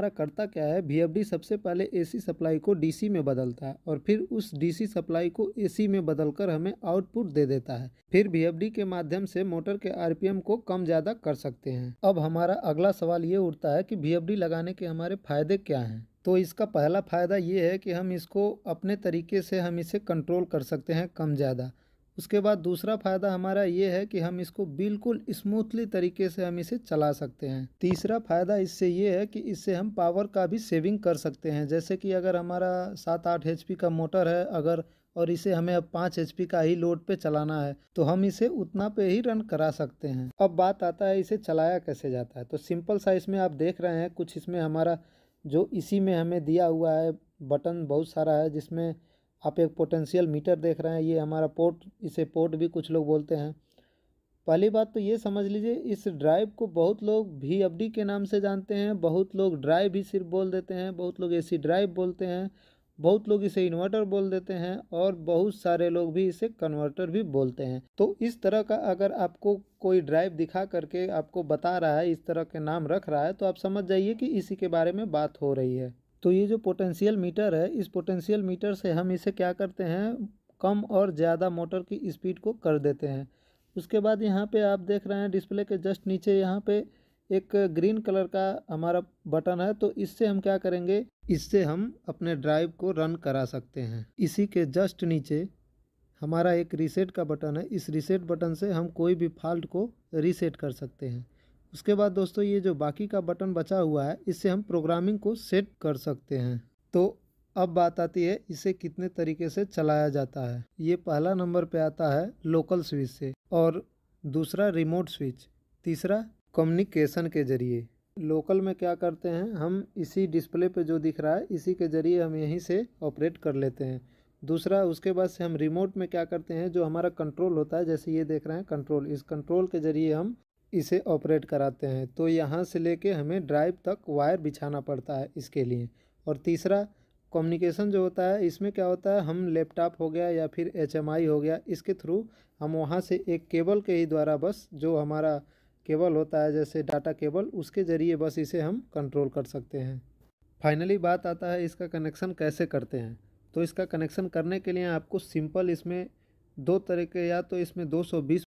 हमारा करता क्या है वी सबसे पहले एसी सप्लाई को डीसी में बदलता है और फिर उस डीसी सप्लाई को एसी में बदलकर हमें आउटपुट दे देता है फिर वी के माध्यम से मोटर के आरपीएम को कम ज़्यादा कर सकते हैं अब हमारा अगला सवाल ये उठता है कि वी लगाने के हमारे फायदे क्या हैं तो इसका पहला फ़ायदा ये है कि हम इसको अपने तरीके से हम इसे कंट्रोल कर सकते हैं कम ज़्यादा उसके बाद दूसरा फ़ायदा हमारा ये है कि हम इसको बिल्कुल स्मूथली तरीके से हम इसे चला सकते हैं तीसरा फ़ायदा इससे ये है कि इससे हम पावर का भी सेविंग कर सकते हैं जैसे कि अगर हमारा सात आठ एच का मोटर है अगर और इसे हमें अब पाँच एच का ही लोड पे चलाना है तो हम इसे उतना पे ही रन करा सकते हैं अब बात आता है इसे चलाया कैसे जाता है तो सिंपल सा में आप देख रहे हैं कुछ इसमें हमारा जो इसी में हमें दिया हुआ है बटन बहुत सारा है जिसमें आप एक पोटेंशियल मीटर देख रहे हैं ये हमारा पोर्ट इसे पोर्ट भी कुछ लोग बोलते हैं पहली बात तो ये समझ लीजिए इस ड्राइव को बहुत लोग भी एफ डी के नाम से जानते हैं बहुत लोग ड्राइव ही सिर्फ बोल देते हैं बहुत लोग ए सी ड्राइव बोलते हैं बहुत लोग इसे इन्वर्टर बोल देते हैं और बहुत सारे लोग भी इसे कन्वर्टर भी बोलते हैं तो इस तरह का अगर आपको कोई ड्राइव दिखा करके आपको बता रहा है इस तरह के नाम रख रहा है तो आप समझ जाइए कि इसी के बारे में बात हो रही है तो ये जो पोटेंशियल मीटर है इस पोटेंशियल मीटर से हम इसे क्या करते हैं कम और ज़्यादा मोटर की स्पीड को कर देते हैं उसके बाद यहाँ पे आप देख रहे हैं डिस्प्ले के जस्ट नीचे यहाँ पे एक ग्रीन कलर का हमारा बटन है तो इससे हम क्या करेंगे इससे हम अपने ड्राइव को रन करा सकते हैं इसी के जस्ट नीचे हमारा एक रीसेट का बटन है इस रीसेट बटन से हम कोई भी फॉल्ट को रीसेट कर सकते हैं उसके बाद दोस्तों ये जो बाकी का बटन बचा हुआ है इससे हम प्रोग्रामिंग को सेट कर सकते हैं तो अब बात आती है इसे कितने तरीके से चलाया जाता है ये पहला नंबर पे आता है लोकल स्विच से और दूसरा रिमोट स्विच तीसरा कम्युनिकेशन के ज़रिए लोकल में क्या करते हैं हम इसी डिस्प्ले पे जो दिख रहा है इसी के ज़रिए हम यहीं से ऑपरेट कर लेते हैं दूसरा उसके बाद से हम रिमोट में क्या करते हैं जो हमारा कंट्रोल होता है जैसे ये देख रहे हैं कंट्रोल इस कंट्रोल के ज़रिए हम इसे ऑपरेट कराते हैं तो यहाँ से लेके हमें ड्राइव तक वायर बिछाना पड़ता है इसके लिए और तीसरा कम्युनिकेशन जो होता है इसमें क्या होता है हम लैपटॉप हो गया या फिर एच हो गया इसके थ्रू हम वहाँ से एक केबल के ही द्वारा बस जो हमारा केबल होता है जैसे डाटा केबल उसके ज़रिए बस इसे हम कंट्रोल कर सकते हैं फाइनली बात आता है इसका कनेक्शन कैसे करते हैं तो इसका कनेक्शन करने के लिए आपको सिंपल इसमें दो तरह के या तो इसमें 220